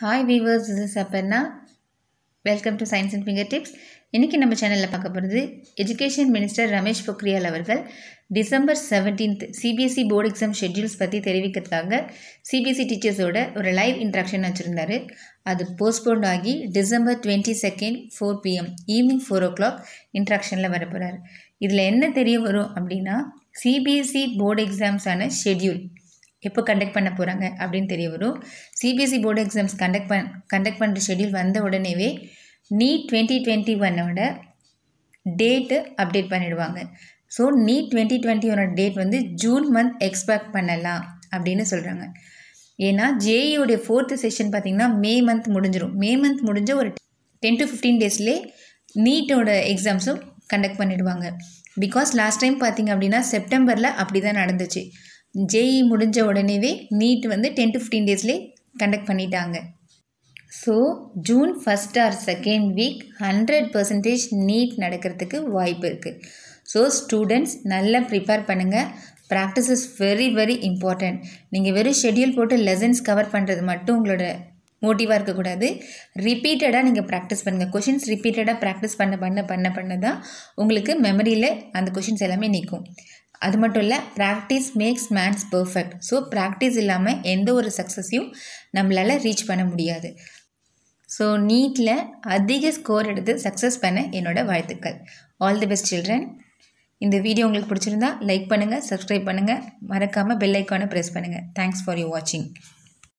hi viewers இது Suparna welcome to science and finger tips இன்றைக்கி நம்ம சேனலில் பார்க்க போகிறது எஜுகேஷன் மினிஸ்டர் ரமேஷ் பொக்ரியால் அவர்கள் December seventeenth CBSE board exam schedules பற்றி தெரிவிக்கிறதுக்காக சிபிஎஸ்சி டீச்சர்ஸோட e ஒரு லைவ் இன்ட்ராக்ஷன் வச்சுருந்தாரு அது போஸ்ட்போன் ஆகி December twenty second four PM evening four o'clock இன்ட்ராக்ஷனில் வரப்போகிறார் இதில் என்ன தெரிய வரும் அப்படின்னா சிபிஎஸ்சி போர்டு எக்ஸாம்ஸான ஷெட்யூல் எப்போ கண்டக்ட் பண்ண போகிறாங்க அப்படின்னு தெரிய வரும் சிபிஎஸ்சி போர்டு எக்ஸாம்ஸ் கண்டக்ட் பண் கண்டக்ட் பண்ணுற ஷெடியூல் வந்த உடனேவே நீட் டுவெண்ட்டி டுவெண்ட்டி ஒன்னோட டேட்டு அப்டேட் பண்ணிவிடுவாங்க ஸோ நீட் டுவெண்ட்டி டுவெண்ட்டி ஒன்னோட டேட் வந்து ஜூன் மந்த் எக்ஸ்பெக்ட் பண்ணலாம் அப்படின்னு சொல்கிறாங்க ஏன்னா ஜேஇயோடைய e ஃபோர்த்து செஷன் பார்த்திங்கன்னா மே மந்த் முடிஞ்சிடும் மே மந்த் முடிஞ்ச ஒரு டென் டு ஃபிஃப்டீன் டேஸ்லேயே நீட்டோட எக்ஸாம்ஸும் கண்டக்ட் பண்ணிவிடுவாங்க பிகாஸ் லாஸ்ட் டைம் பார்த்திங்க அப்படின்னா செப்டம்பரில் அப்படி தான் நடந்துச்சு ஜேஇ e முடிஞ்ச உடனேவே நீட் வந்து டென் டு ஃபிஃப்டீன் டேஸ்லேயே கண்டக்ட் பண்ணிட்டாங்க so June first or second week hundred percentage NEET நடக்கிறதுக்கு வாய்ப்பு இருக்குது ஸோ ஸ்டூடெண்ட்ஸ் நல்லா ப்ரிப்பேர் பண்ணுங்கள் practice is very very important நீங்கள் வெறும் ஷெடியூல் போட்டு லெசன்ஸ் கவர் பண்ணுறது மட்டும் உங்களோட மோட்டிவாக இருக்கக்கூடாது ரிப்பீட்டடாக நீங்கள் ப்ராக்டிஸ் பண்ணுங்கள் கொஷின்ஸ் ரிப்பீட்டடாக ப்ராக்டிஸ் பண்ண பண்ண பண்ண பண்ண தான் உங்களுக்கு மெமரியில் அந்த கொஷின்ஸ் எல்லாமே நிற்கும் அது மட்டும் இல்லை practice makes mans perfect so practice இல்லாமல் எந்த ஒரு சக்ஸஸையும் நம்மளால் ரீச் பண்ண முடியாது ஸோ நீட்டில் அதிக ஸ்கோர் எடுத்து சக்ஸஸ் பண்ண என்னோடய வாழ்த்துக்கள் ஆல் தி பெஸ்ட் சில்ட்ரன் இந்த வீடியோ உங்களுக்கு பிடிச்சிருந்தா லைக் பண்ணுங்கள் சப்ஸ்கிரைப் பண்ணுங்கள் மறக்காமல் பெல் ஐக்கானை ப்ரெஸ் பண்ணுங்கள் தேங்க்ஸ் ஃபார் யூ வாட்சிங்